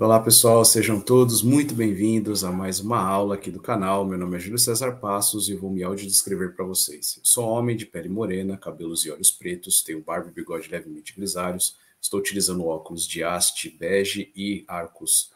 Olá pessoal, sejam todos muito bem-vindos a mais uma aula aqui do canal. Meu nome é Júlio César Passos e vou me descrever para vocês. Sou homem de pele morena, cabelos e olhos pretos, tenho barba e bigode levemente grisalhos, estou utilizando óculos de haste bege e arcos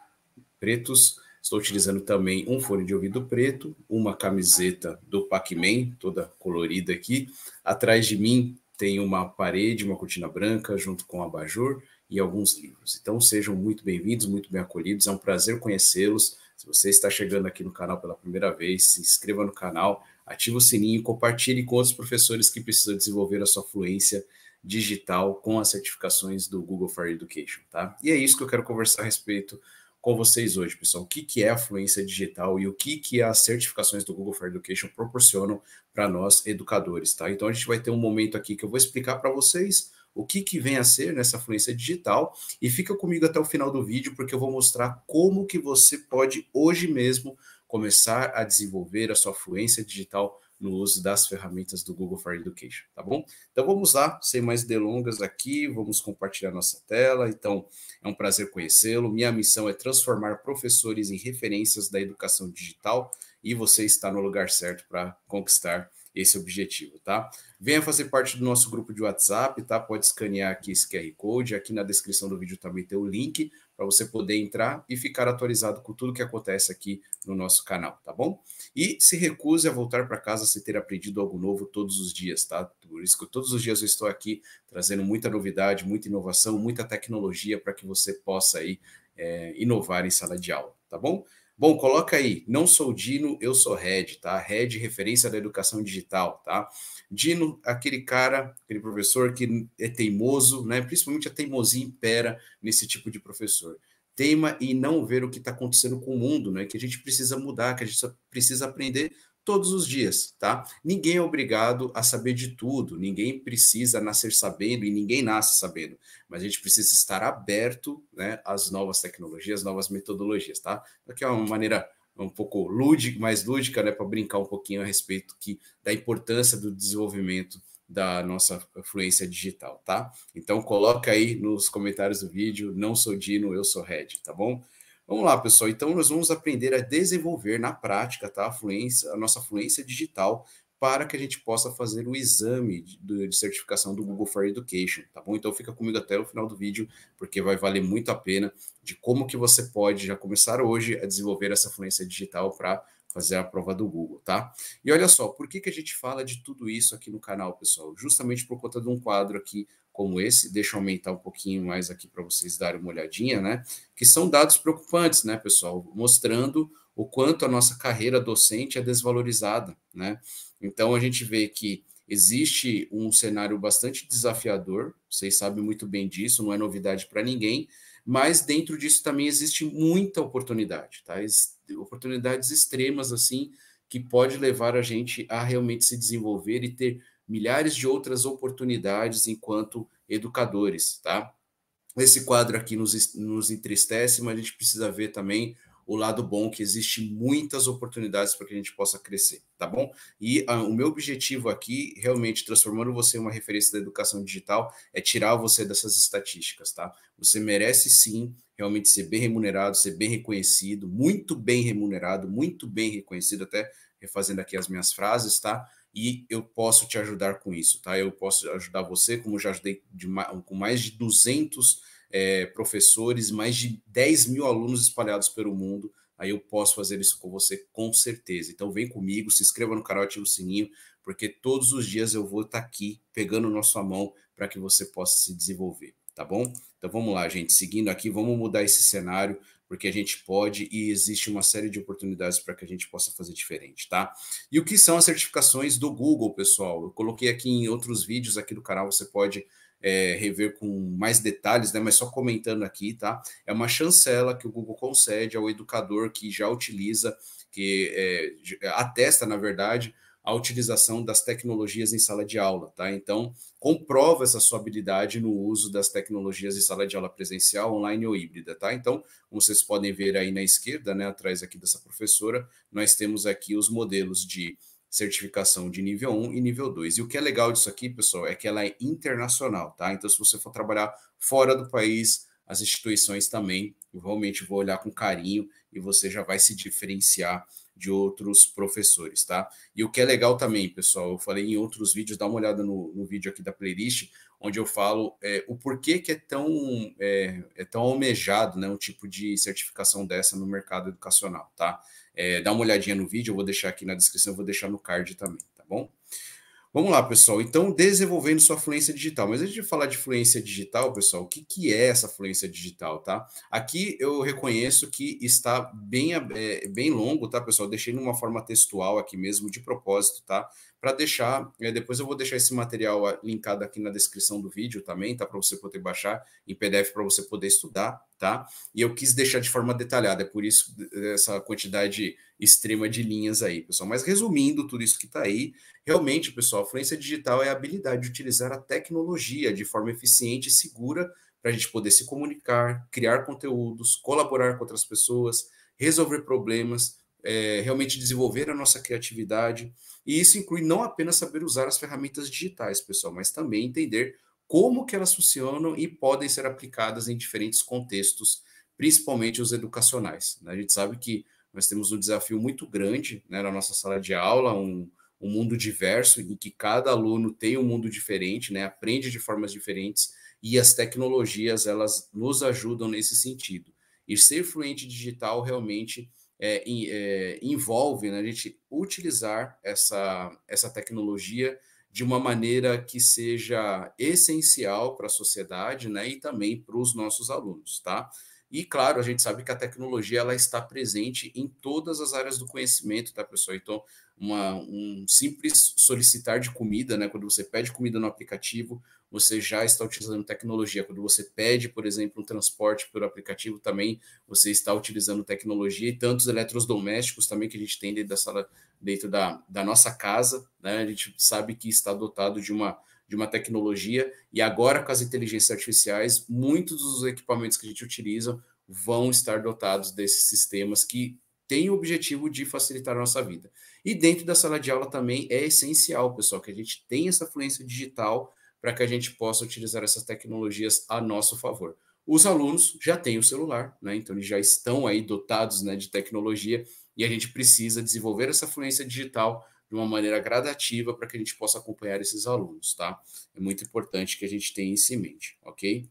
pretos, estou utilizando também um fone de ouvido preto, uma camiseta do Pac-Man, toda colorida aqui. Atrás de mim tem uma parede, uma cortina branca junto com um abajur, e alguns livros. Então sejam muito bem-vindos, muito bem acolhidos, é um prazer conhecê-los. Se você está chegando aqui no canal pela primeira vez, se inscreva no canal, ative o sininho e compartilhe com outros professores que precisam desenvolver a sua fluência digital com as certificações do Google for Education, tá? E é isso que eu quero conversar a respeito com vocês hoje, pessoal. O que, que é a fluência digital e o que, que as certificações do Google for Education proporcionam para nós educadores, tá? Então a gente vai ter um momento aqui que eu vou explicar para vocês o que, que vem a ser nessa fluência digital e fica comigo até o final do vídeo porque eu vou mostrar como que você pode hoje mesmo começar a desenvolver a sua fluência digital no uso das ferramentas do Google for Education, tá bom? Então vamos lá, sem mais delongas aqui, vamos compartilhar nossa tela. Então é um prazer conhecê-lo. Minha missão é transformar professores em referências da educação digital e você está no lugar certo para conquistar esse objetivo, tá? Venha fazer parte do nosso grupo de WhatsApp, tá? Pode escanear aqui esse QR Code, aqui na descrição do vídeo também tem o link para você poder entrar e ficar atualizado com tudo que acontece aqui no nosso canal, tá bom? E se recuse a voltar para casa sem ter aprendido algo novo todos os dias, tá? Por isso que todos os dias eu estou aqui trazendo muita novidade, muita inovação, muita tecnologia para que você possa aí é, inovar em sala de aula, tá bom? Bom, coloca aí, não sou Dino, eu sou Red, tá? Red, referência da educação digital, tá? Dino, aquele cara, aquele professor que é teimoso, né? Principalmente a é teimosia impera nesse tipo de professor. Teima e não ver o que está acontecendo com o mundo, né? Que a gente precisa mudar, que a gente precisa aprender todos os dias, tá? Ninguém é obrigado a saber de tudo, ninguém precisa nascer sabendo e ninguém nasce sabendo, mas a gente precisa estar aberto, né, às novas tecnologias, novas metodologias, tá? Aqui é uma maneira um pouco lúdica, mais lúdica, né, para brincar um pouquinho a respeito que, da importância do desenvolvimento da nossa fluência digital, tá? Então coloca aí nos comentários do vídeo, não sou Dino, eu sou Red, tá bom? Vamos lá, pessoal. Então, nós vamos aprender a desenvolver na prática tá, a, fluência, a nossa fluência digital para que a gente possa fazer o exame de, de, certificação do Google for Education, tá bom? Então fica comigo até o final do vídeo, porque vai valer muito a pena de como que você pode já começar hoje a desenvolver essa fluência digital para fazer a prova do Google, tá? E olha só, por que, que a gente fala de tudo isso aqui no canal, pessoal? Justamente por conta de um quadro aqui como esse, deixa eu aumentar um pouquinho mais aqui para vocês darem uma olhadinha, né? Que são dados preocupantes, né, pessoal? Mostrando o quanto a nossa carreira docente é desvalorizada, né? Então a gente vê que existe um cenário bastante desafiador, vocês sabem muito bem disso, não é novidade para ninguém, mas dentro disso também existe muita oportunidade, tá? Oportunidades extremas assim que pode levar a gente a realmente se desenvolver e ter milhares de outras oportunidades enquanto educadores, tá? Esse quadro aqui nos, nos entristece, mas a gente precisa ver também o lado bom que existe muitas oportunidades para que a gente possa crescer, tá bom? E ah, o meu objetivo aqui, realmente transformando você em uma referência da educação digital, é tirar você dessas estatísticas, tá? Você merece sim realmente ser bem remunerado, ser bem reconhecido, muito bem remunerado, muito bem reconhecido até refazendo aqui as minhas frases, tá? E eu posso te ajudar com isso, tá? Eu posso ajudar você, como já ajudei de, com mais de 200 é, professores, mais de 10 mil alunos espalhados pelo mundo. Aí eu posso fazer isso com você com certeza. Então vem comigo, se inscreva no canal, ative o sininho, porque todos os dias eu vou estar tá aqui pegando na sua mão para que você possa se desenvolver, tá bom? Então vamos lá, gente. Seguindo aqui, vamos mudar esse cenário porque a gente pode e existe uma série de oportunidades para que a gente possa fazer diferente, tá? E o que são as certificações do Google, pessoal? Eu coloquei aqui em outros vídeos aqui do canal, você pode é, rever com mais detalhes, né? Mas só comentando aqui, tá? É uma chancela que o Google concede ao educador que já utiliza, que é, atesta, na verdade, a utilização das tecnologias em sala de aula, tá? Então, comprova essa sua habilidade no uso das tecnologias em sala de aula presencial, online ou híbrida, tá? Então, como vocês podem ver aí na esquerda, né, atrás aqui dessa professora, nós temos aqui os modelos de certificação de nível 1 e nível 2. E o que é legal disso aqui, pessoal, é que ela é internacional, tá? Então, se você for trabalhar fora do país, as instituições também, eu realmente vou olhar com carinho e você já vai se diferenciar de outros professores, tá? E o que é legal também, pessoal, eu falei em outros vídeos, dá uma olhada no, no vídeo aqui da playlist, onde eu falo é, o porquê que é tão, é, é, tão almejado, né, um tipo de certificação dessa no mercado educacional, tá? É, dá uma olhadinha no vídeo, eu vou deixar aqui na descrição, eu vou deixar no card também, tá bom? Vamos lá, pessoal. Então, desenvolvendo sua fluência digital. Mas antes de falar de fluência digital, pessoal, o que, que é essa fluência digital, tá? Aqui eu reconheço que está bem, é, bem longo, tá, pessoal? Deixei numa forma textual aqui mesmo, de propósito, tá? Para deixar, é, depois eu vou deixar esse material ah, linkado aqui na descrição do vídeo também, tá? Para você poder baixar em PDF para você poder estudar, tá? E eu quis deixar de forma detalhada, é por isso é, essa quantidade extrema de linhas aí, pessoal. Mas resumindo tudo isso que está aí, realmente, pessoal, a fluência digital é a habilidade de utilizar a tecnologia de forma eficiente e segura para a gente poder se comunicar, criar conteúdos, colaborar com outras pessoas, resolver problemas, é, realmente desenvolver a nossa criatividade. E isso inclui não apenas saber usar as ferramentas digitais, pessoal, mas também entender como que elas funcionam e podem ser aplicadas em diferentes contextos, principalmente os educacionais. Né? A gente sabe que nós temos um desafio muito grande né, na nossa sala de aula, um, um mundo diverso em que cada aluno tem um mundo diferente, né, aprende de formas diferentes e as tecnologias elas nos ajudam nesse sentido. E ser fluente digital realmente é, é, envolve né, a gente utilizar essa, essa tecnologia de uma maneira que seja essencial para a sociedade né, e também para os nossos alunos, tá? E claro, a gente sabe que a tecnologia ela está presente em todas as áreas do conhecimento, tá, pessoal? Então, uma, um simples solicitar de comida, né? Quando você pede comida no aplicativo, você já está utilizando tecnologia. Quando você pede, por exemplo, um transporte por aplicativo, também você está utilizando tecnologia e tantos eletrodomésticos também que a gente tem dentro da sala, dentro da, da nossa casa, né? A gente sabe que está dotado de uma de uma tecnologia, e agora com as inteligências artificiais, muitos dos equipamentos que a gente utiliza vão estar dotados desses sistemas que têm o objetivo de facilitar a nossa vida. E dentro da sala de aula também é essencial, pessoal, que a gente tenha essa fluência digital para que a gente possa utilizar essas tecnologias a nosso favor. Os alunos já têm o celular, né? Então eles já estão aí dotados né, de tecnologia e a gente precisa desenvolver essa fluência digital de uma maneira gradativa para que a gente possa acompanhar esses alunos, tá? É muito importante que a gente tenha isso em mente, ok?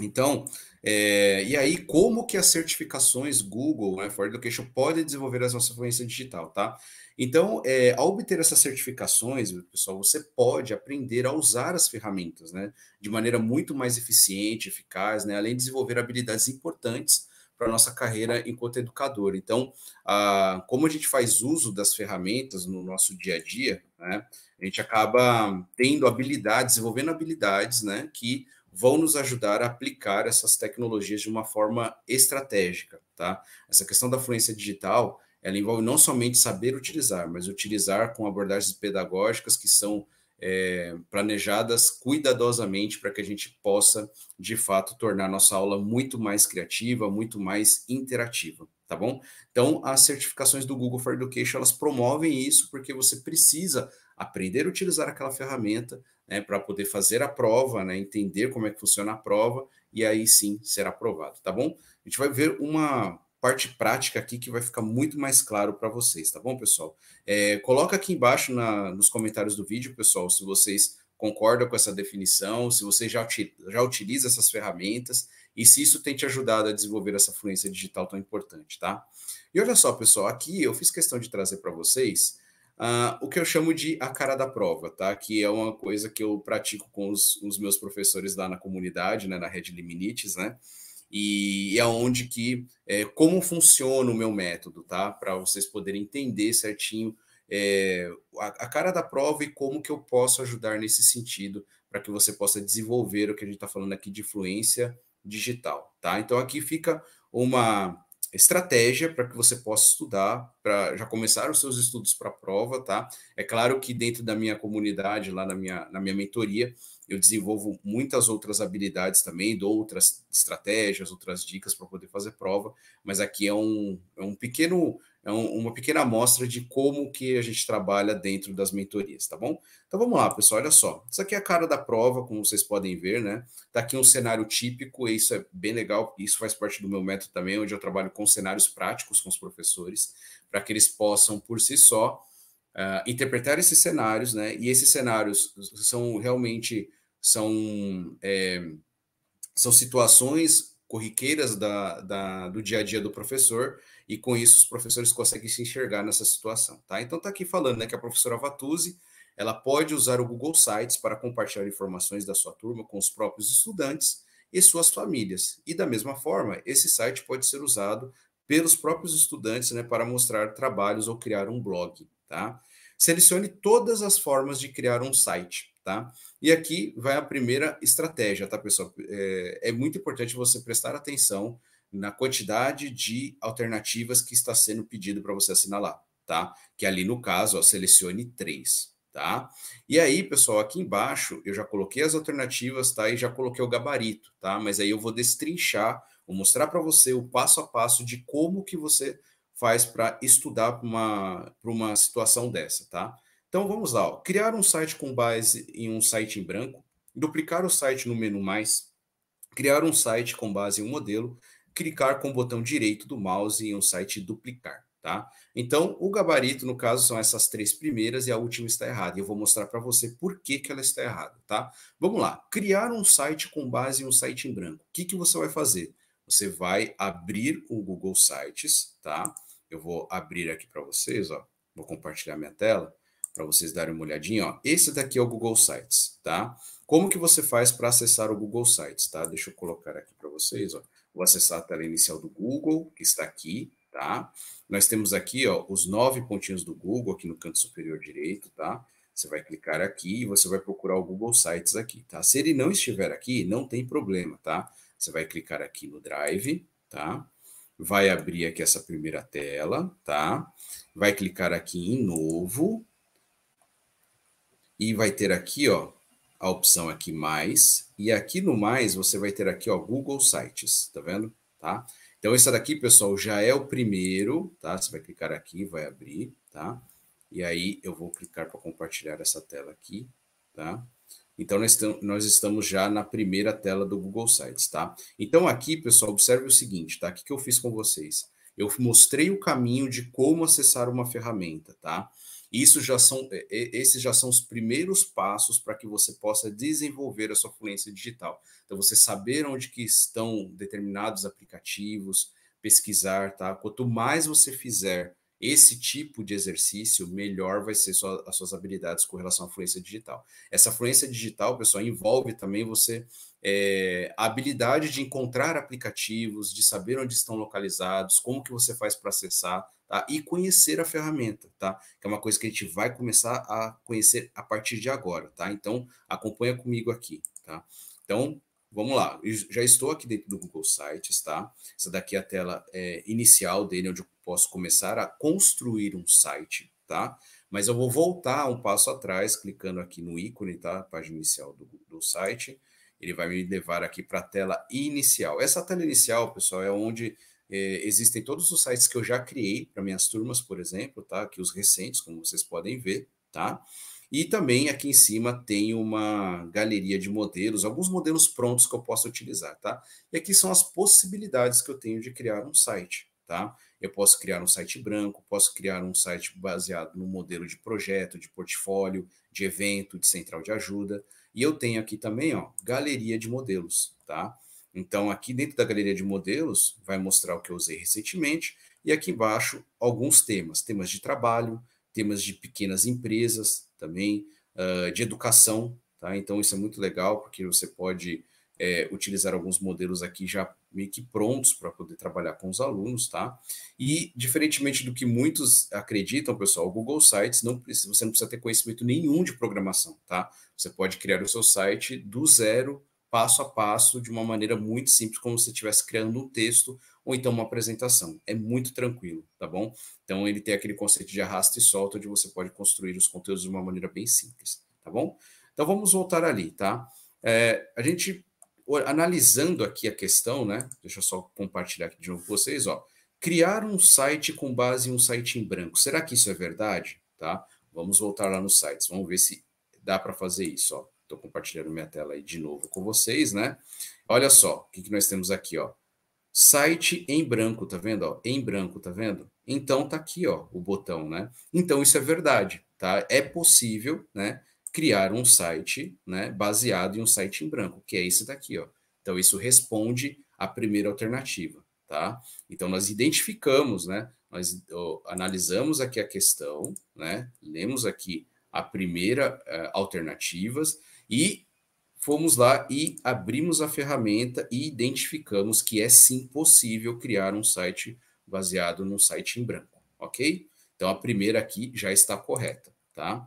Então, é, e aí, como que as certificações Google né, for Education podem desenvolver a nossa influência digital, tá? Então, é, ao obter essas certificações, pessoal, você pode aprender a usar as ferramentas, né? De maneira muito mais eficiente, eficaz, né? Além de desenvolver habilidades importantes para a nossa carreira enquanto educador. Então, ah, como a gente faz uso das ferramentas no nosso dia a dia, né, a gente acaba tendo habilidades, desenvolvendo habilidades né, que vão nos ajudar a aplicar essas tecnologias de uma forma estratégica. Tá? Essa questão da fluência digital, ela envolve não somente saber utilizar, mas utilizar com abordagens pedagógicas que são é, planejadas cuidadosamente para que a gente possa, de fato, tornar nossa aula muito mais criativa, muito mais interativa, tá bom? Então, as certificações do Google for Education, elas promovem isso porque você precisa aprender a utilizar aquela ferramenta né, para poder fazer a prova, né, entender como é que funciona a prova e aí sim ser aprovado, tá bom? A gente vai ver uma parte prática aqui que vai ficar muito mais claro para vocês, tá bom, pessoal? É, coloca aqui embaixo na, nos comentários do vídeo, pessoal, se vocês concordam com essa definição, se você já, já utiliza essas ferramentas e se isso tem te ajudado a desenvolver essa fluência digital tão importante, tá? E olha só, pessoal, aqui eu fiz questão de trazer para vocês uh, o que eu chamo de a cara da prova, tá? Que é uma coisa que eu pratico com os, os meus professores lá na comunidade, né, na Rede Liminites, né? e é onde que é, como funciona o meu método, tá? Para vocês poderem entender certinho é, a, a, cara da prova e como que eu posso ajudar nesse sentido para que você possa desenvolver o que a gente está falando aqui de fluência digital, tá? Então aqui fica uma estratégia para que você possa estudar, para já começar os seus estudos para a prova, tá? É claro que dentro da minha comunidade, lá na minha, na minha mentoria, eu desenvolvo muitas outras habilidades também, dou outras estratégias, outras dicas para poder fazer prova, mas aqui é um, é um pequeno é um, uma pequena amostra de como que a gente trabalha dentro das mentorias, tá bom? Então vamos lá, pessoal, olha só. Isso aqui é a cara da prova, como vocês podem ver, né? Tá aqui um cenário típico, e isso é bem legal, isso faz parte do meu método também, onde eu trabalho com cenários práticos com os professores, para que eles possam, por si só, uh, interpretar esses cenários, né? E esses cenários são realmente são, é, são situações corriqueiras da, da, do dia a dia do professor e com isso os professores conseguem se enxergar nessa situação, tá? Então tá aqui falando, né, que a professora Vatuzzi, ela pode usar o Google Sites para compartilhar informações da sua turma com os próprios estudantes e suas famílias. E da mesma forma, esse site pode ser usado pelos próprios estudantes, né, para mostrar trabalhos ou criar um blog, tá? Selecione todas as formas de criar um site, tá? E aqui vai a primeira estratégia, tá, pessoal? É, é muito importante você prestar atenção na quantidade de alternativas que está sendo pedido para você assinalar, tá? Que ali no caso, ó, selecione três, tá? E aí, pessoal, aqui embaixo eu já coloquei as alternativas, tá? E já coloquei o gabarito, tá? Mas aí eu vou destrinchar, vou mostrar para você o passo a passo de como que você faz para estudar para uma, pra uma situação dessa, tá? Então vamos lá, ó. criar um site com base em um site em branco, duplicar o site no menu mais, criar um site com base em um modelo clicar com o botão direito do mouse em um site e duplicar, tá? Então, o gabarito, no caso, são essas três primeiras e a última está errada. E eu vou mostrar para você por que, que ela está errada, tá? Vamos lá. Criar um site com base em um site em branco. O que, que você vai fazer? Você vai abrir o Google Sites, tá? Eu vou abrir aqui para vocês, ó. Vou compartilhar minha tela para vocês darem uma olhadinha, ó. Esse daqui é o Google Sites, tá? Como que você faz para acessar o Google Sites, tá? Deixa eu colocar aqui para vocês, ó. Vou acessar a tela inicial do Google, que está aqui, tá? Nós temos aqui, ó, os nove pontinhos do Google aqui no canto superior direito, tá? Você vai clicar aqui e você vai procurar o Google Sites aqui, tá? Se ele não estiver aqui, não tem problema, tá? Você vai clicar aqui no Drive, tá? Vai abrir aqui essa primeira tela, tá? Vai clicar aqui em Novo, e vai ter aqui, ó, a opção aqui mais, e aqui no mais você vai ter aqui, ó, Google Sites, tá vendo? Tá? Então, esse daqui, pessoal, já é o primeiro, tá? Você vai clicar aqui, vai abrir, tá? E aí eu vou clicar para compartilhar essa tela aqui, tá? Então, nós estamos já na primeira tela do Google Sites, tá? Então, aqui, pessoal, observe o seguinte, tá? O que eu fiz com vocês? Eu mostrei o caminho de como acessar uma ferramenta, Tá? Isso já são, é, é, esses já são os primeiros passos para que você possa desenvolver a sua fluência digital. Então, você saber onde que estão determinados aplicativos, pesquisar, tá? Quanto mais você fizer esse tipo de exercício, melhor vai ser sua, as suas habilidades com relação à fluência digital. Essa fluência digital, pessoal, envolve também você é, a habilidade de encontrar aplicativos, de saber onde estão localizados, como que você faz para acessar, tá? E conhecer a ferramenta, tá? Que é uma coisa que a gente vai começar a conhecer a partir de agora, tá? Então, acompanha comigo aqui, tá? Então, vamos lá. Eu já estou aqui dentro do Google Sites, tá? Essa daqui é a tela é, inicial dele, onde eu posso começar a construir um site, tá? Mas eu vou voltar um passo atrás, clicando aqui no ícone, tá? Página inicial do, do site ele vai me levar aqui para a tela inicial. Essa tela inicial, pessoal, é onde é, existem todos os sites que eu já criei para minhas turmas, por exemplo, tá? Aqui os recentes, como vocês podem ver, tá? E também aqui em cima tem uma galeria de modelos, alguns modelos prontos que eu posso utilizar, tá? E aqui são as possibilidades que eu tenho de criar um site, tá? Eu posso criar um site branco, posso criar um site baseado no modelo de projeto, de portfólio, de evento, de central de ajuda. E eu tenho aqui também, ó, galeria de modelos, tá? Então, aqui dentro da galeria de modelos, vai mostrar o que eu usei recentemente. E aqui embaixo, alguns temas: temas de trabalho, temas de pequenas empresas também, uh, de educação, tá? Então, isso é muito legal, porque você pode é, utilizar alguns modelos aqui já meio que prontos para poder trabalhar com os alunos, tá? E diferentemente do que muitos acreditam, pessoal, o Google Sites não precisa, você não precisa ter conhecimento nenhum de programação, tá? Você pode criar o seu site do zero, passo a passo, de uma maneira muito simples, como se você estivesse criando um texto ou então uma apresentação. É muito tranquilo, tá bom? Então ele tem aquele conceito de arrasta e solta, onde você pode construir os conteúdos de uma maneira bem simples, tá bom? Então vamos voltar ali, tá? É, a gente analisando aqui a questão, né? Deixa eu só compartilhar aqui de novo com vocês, ó. Criar um site com base em um site em branco. Será que isso é verdade? Tá? Vamos voltar lá nos sites. Vamos ver se dá para fazer isso, ó. Estou compartilhando minha tela aí de novo com vocês, né? Olha só, o que, que nós temos aqui, ó. Site em branco, tá vendo? Ó, em branco, tá vendo? Então tá aqui, ó, o botão, né? Então isso é verdade, tá? É possível, né? criar um site né, baseado em um site em branco, que é esse daqui. Ó. Então, isso responde à primeira alternativa. Tá? Então, nós identificamos, né, nós ó, analisamos aqui a questão, né, lemos aqui a primeira uh, alternativas e fomos lá e abrimos a ferramenta e identificamos que é sim possível criar um site baseado num site em branco, ok? Então, a primeira aqui já está correta, tá?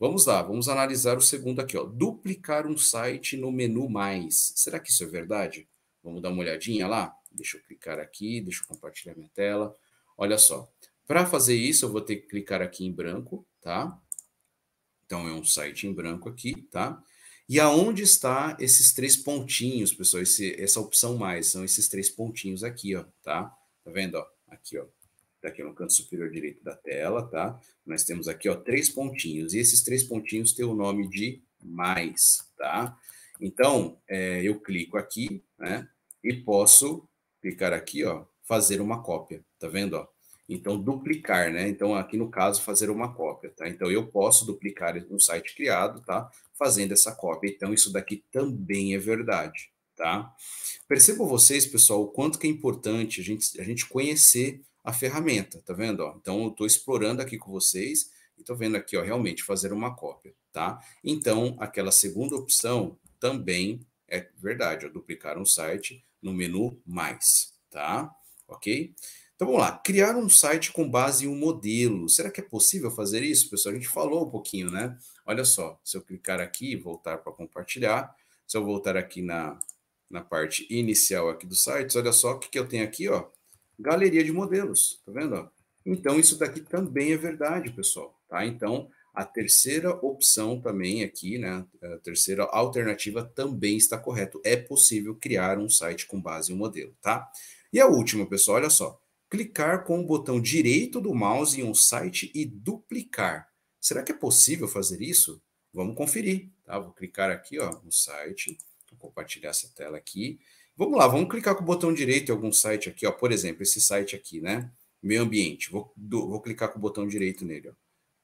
Vamos lá, vamos analisar o segundo aqui, ó. Duplicar um site no menu mais. Será que isso é verdade? Vamos dar uma olhadinha lá? Deixa eu clicar aqui, deixa eu compartilhar minha tela. Olha só. Para fazer isso, eu vou ter que clicar aqui em branco, tá? Então é um site em branco aqui, tá? E aonde está esses três pontinhos, pessoal? Esse, essa opção mais são esses três pontinhos aqui, ó, tá? Tá vendo, ó? Aqui, ó está aqui no canto superior direito da tela, tá? Nós temos aqui, ó, três pontinhos, e esses três pontinhos têm o nome de mais, tá? Então, é, eu clico aqui, né? E posso clicar aqui, ó, fazer uma cópia, tá vendo, ó? Então, duplicar, né? Então, aqui no caso, fazer uma cópia, tá? Então, eu posso duplicar um site criado, tá? Fazendo essa cópia. Então, isso daqui também é verdade, tá? Percebam vocês, pessoal, o quanto que é importante a gente, a gente conhecer a ferramenta, tá vendo? Ó? Então, eu estou explorando aqui com vocês e estou vendo aqui, ó, realmente fazer uma cópia, tá? Então, aquela segunda opção também é verdade, ó, duplicar um site no menu mais, tá? Ok? Então, vamos lá. Criar um site com base em um modelo. Será que é possível fazer isso, pessoal? A gente falou um pouquinho, né? Olha só, se eu clicar aqui e voltar para compartilhar, se eu voltar aqui na, na parte inicial aqui do site, olha só o que, que eu tenho aqui, ó galeria de modelos, tá vendo? Então, isso daqui também é verdade, pessoal, tá? Então, a terceira opção também aqui, né? A terceira alternativa também está correto. É possível criar um site com base em um modelo, tá? E a última, pessoal, olha só. Clicar com o botão direito do mouse em um site e duplicar. Será que é possível fazer isso? Vamos conferir, tá? Vou clicar aqui, ó, no site. Vou compartilhar essa tela aqui. Vamos lá, vamos clicar com o botão direito em algum site aqui, ó. Por exemplo, esse site aqui, né? Meio ambiente. Vou, do, vou clicar com o botão direito nele. Ó.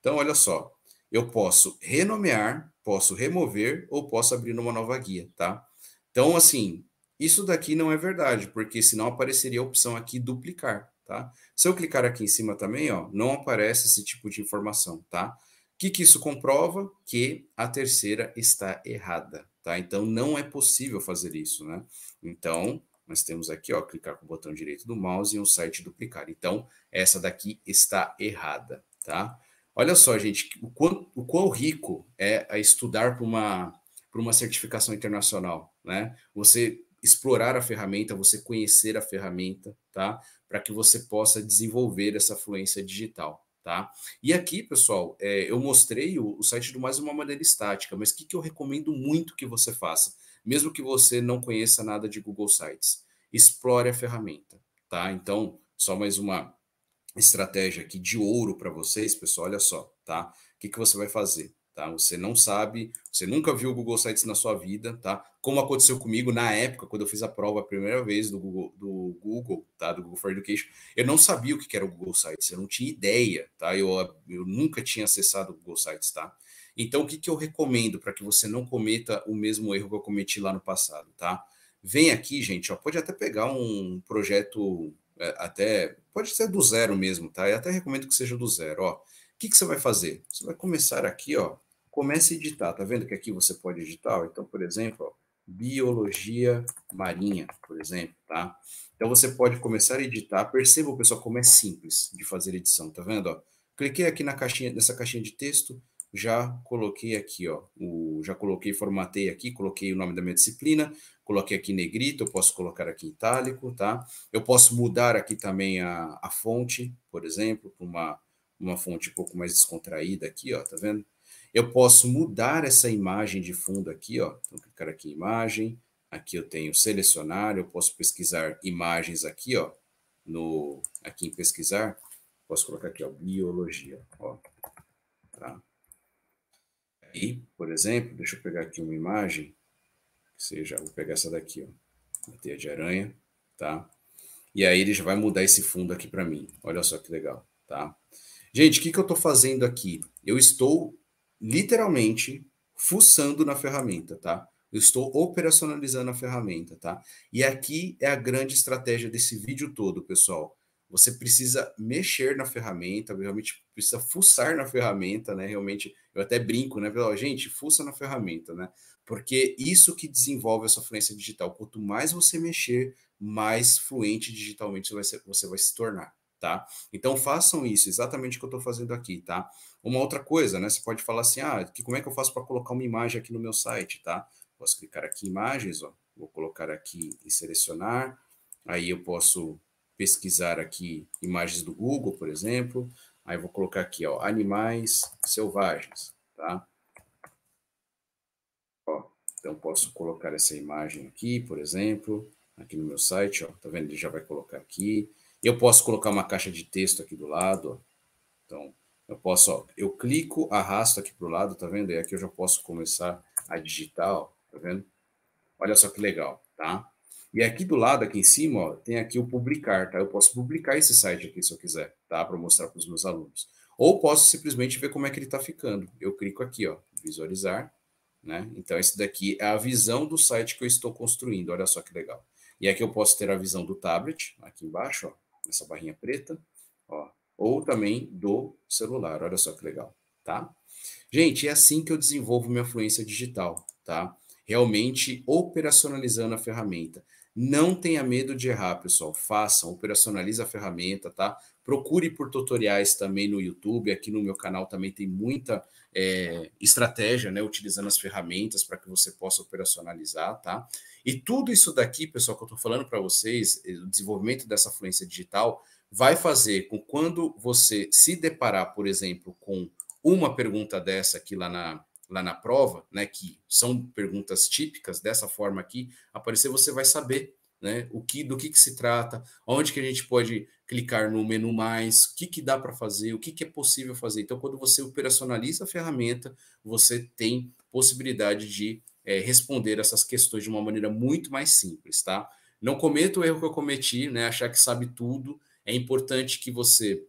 Então, olha só. Eu posso renomear, posso remover ou posso abrir uma nova guia, tá? Então, assim, isso daqui não é verdade, porque senão apareceria a opção aqui duplicar, tá? Se eu clicar aqui em cima também, ó, não aparece esse tipo de informação, tá? O que, que isso comprova? Que a terceira está errada, Tá? Então, não é possível fazer isso, né? Então, nós temos aqui, ó, clicar com o botão direito do mouse e o site duplicar. Então, essa daqui está errada, tá? Olha só, gente, o quão, o quão rico é, é estudar para uma, para uma certificação internacional, né? Você explorar a ferramenta, você conhecer a ferramenta, tá? Para que você possa desenvolver essa fluência digital. Tá? E aqui, pessoal, é, eu mostrei o, o, site do mais uma maneira estática, mas o que, que eu recomendo muito que você faça, mesmo que você não conheça nada de Google Sites? Explore a ferramenta, tá? Então, só mais uma estratégia aqui de ouro para vocês, pessoal, olha só, tá? O que, que você vai fazer? Tá? Você não sabe, você nunca viu o Google Sites na sua vida, tá? Como aconteceu comigo na época, quando eu fiz a prova a primeira vez do Google, do Google, tá? Do Google for Education, eu não sabia o que era o Google Sites, eu não tinha ideia, tá? Eu, eu nunca tinha acessado o Google Sites, tá? Então, o que, que eu recomendo para que você não cometa o mesmo erro que eu cometi lá no passado, tá? Vem aqui, gente, ó, pode até pegar um projeto, é, até pode ser do zero mesmo, tá? Eu até recomendo que seja do zero, ó. O que, que você vai fazer? Você vai começar aqui, ó, Comece a editar. Tá vendo que aqui você pode editar? Então, por exemplo, ó, biologia marinha, por exemplo, tá? Então você pode começar a editar. Perceba, pessoal, como é simples de fazer edição, tá vendo? Ó, cliquei aqui na caixinha, nessa caixinha de texto, já coloquei aqui, ó, o, já coloquei, formatei aqui, coloquei o nome da minha disciplina, coloquei aqui negrito, eu posso colocar aqui itálico, tá? Eu posso mudar aqui também a, a fonte, por exemplo, para uma, uma fonte um pouco mais descontraída aqui, ó, tá vendo? Eu posso mudar essa imagem de fundo aqui, ó. Vou clicar aqui em imagem. Aqui eu tenho selecionar, eu posso pesquisar imagens aqui, ó. No, aqui em pesquisar, posso colocar aqui, ó, biologia, ó. Tá? E, por exemplo, deixa eu pegar aqui uma imagem, que seja, vou pegar essa daqui, ó, uma teia de aranha, tá? E aí ele já vai mudar esse fundo aqui para mim. Olha só que legal, tá? Gente, o que, que eu estou fazendo aqui? Eu estou literalmente fuçando na ferramenta, tá? Eu estou operacionalizando a ferramenta, tá? E aqui é a grande estratégia desse vídeo todo, pessoal. Você precisa mexer na ferramenta, realmente precisa fuçar na ferramenta, né? Realmente, eu até brinco, né? Pessoal, gente, fuça na ferramenta, né? Porque isso que desenvolve a sua fluência digital. Quanto mais você mexer, mais fluente digitalmente você vai, ser, você vai se tornar, tá? Então façam isso, exatamente o que eu estou fazendo aqui, tá? Uma outra coisa, né? Você pode falar assim, ah, que, como é que eu faço para colocar uma imagem aqui no meu site, tá? Posso clicar aqui em imagens, ó, vou colocar aqui e selecionar, aí eu posso pesquisar aqui imagens do Google, por exemplo, aí vou colocar aqui, ó, animais selvagens, tá? Ó, então posso colocar essa imagem aqui, por exemplo, aqui no meu site, ó, tá vendo? Ele já vai colocar aqui. Eu posso colocar uma caixa de texto aqui do lado, ó. Então, eu posso, ó, eu clico, arrasto aqui para o lado, tá vendo? E aqui eu já posso começar a digitar, ó, tá vendo? Olha só que legal, tá? E aqui do lado, aqui em cima, ó, tem aqui o publicar, tá? Eu posso publicar esse site aqui se eu quiser, tá? Para mostrar para os meus alunos. Ou posso simplesmente ver como é que ele está ficando. Eu clico aqui, ó, visualizar, né? Então, esse daqui é a visão do site que eu estou construindo. Olha só que legal. E aqui eu posso ter a visão do tablet, aqui embaixo, ó, nessa barrinha preta, ó, ou também do celular. Olha só que legal, tá? Gente, é assim que eu desenvolvo minha fluência digital, tá? Realmente operacionalizando a ferramenta. Não tenha medo de errar, pessoal. Façam, operacionalize a ferramenta, tá? Procure por tutoriais também no YouTube. Aqui no meu canal também tem muita é, estratégia, né? Utilizando as ferramentas para que você possa operacionalizar, tá? E tudo isso daqui, pessoal, que eu estou falando para vocês, é, o desenvolvimento dessa fluência digital, vai fazer com quando você se deparar, por exemplo, com uma pergunta dessa aqui lá na, lá na prova, né, que são perguntas típicas dessa forma aqui, aparecer você vai saber, né, o que do que, que se trata, onde que a gente pode clicar no menu mais, o que que dá para fazer, o que que é possível fazer. Então, quando você operacionaliza a ferramenta, você tem possibilidade de é, responder essas questões de uma maneira muito mais simples, tá? Não cometa o erro que eu cometi, né, achar que sabe tudo é importante que você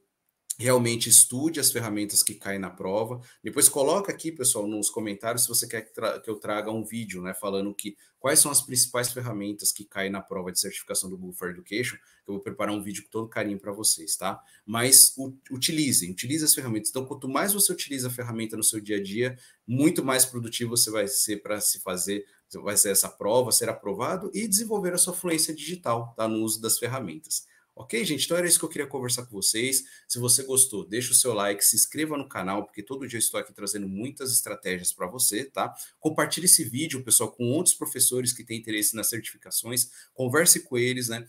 realmente estude as ferramentas que caem na prova. Depois coloca aqui, pessoal, nos comentários se você quer que, que, eu traga um vídeo, né, falando que quais são as principais ferramentas que caem na prova de certificação do Google for Education. Eu vou preparar um vídeo com todo carinho para vocês, tá? Mas utilizem, utilize as ferramentas. Então, quanto mais você utiliza a ferramenta no seu dia a dia, muito mais produtivo você vai ser para se fazer, vai ser essa prova, ser aprovado e desenvolver a sua fluência digital, tá, no uso das ferramentas. Ok, gente? Então era isso que eu queria conversar com vocês. Se você gostou, deixa o seu like, se inscreva no canal, porque todo dia eu estou aqui trazendo muitas estratégias para você, tá? Compartilhe esse vídeo, pessoal, com outros professores que têm interesse nas certificações. Converse com eles, né?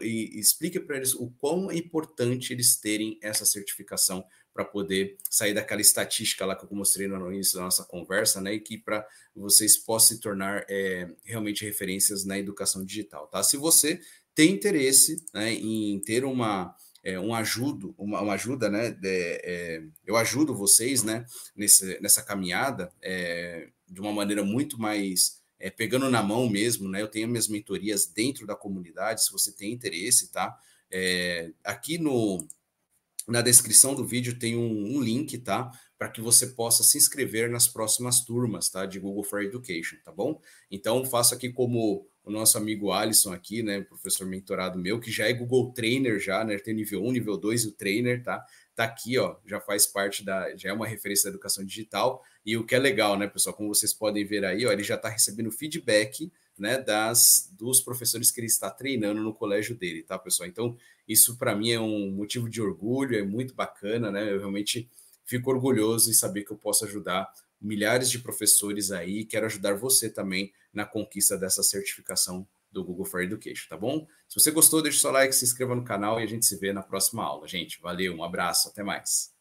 e, e explique para eles o quão é importante eles terem essa certificação para poder sair daquela estatística lá que eu mostrei no início da nossa conversa, né? E que para vocês possam se tornar é, realmente referências na educação digital, tá? Se você tem interesse né, em ter uma é, um ajudo, uma, uma ajuda, né? De, é, eu ajudo vocês, né? Nesse, nessa caminhada é, de uma maneira muito mais é, pegando na mão mesmo, né? Eu tenho minhas mentorias dentro da comunidade, se você tem interesse, tá? É, aqui no na descrição do vídeo tem um, um link, tá? Para que você possa se inscrever nas próximas turmas, tá? De Google for Education, tá bom? Então, faço aqui como o nosso amigo Alisson aqui, né? Professor mentorado meu, que já é Google Trainer já, né? Tem nível 1, nível 2 e o Trainer, tá? Tá aqui, ó, já faz parte da... Já é uma referência da educação digital. E o que é legal, né, pessoal? Como vocês podem ver aí, ó, ele já tá recebendo feedback né, das dos professores que ele está treinando no colégio dele, tá, pessoal? Então, isso para mim é um motivo de orgulho, é muito bacana, né? Eu realmente fico orgulhoso em saber que eu posso ajudar milhares de professores aí, quero ajudar você também na conquista dessa certificação do Google for Education, tá bom? Se você gostou, deixe seu like, se inscreva no canal e a gente se vê na próxima aula, gente. Valeu, um abraço, até mais.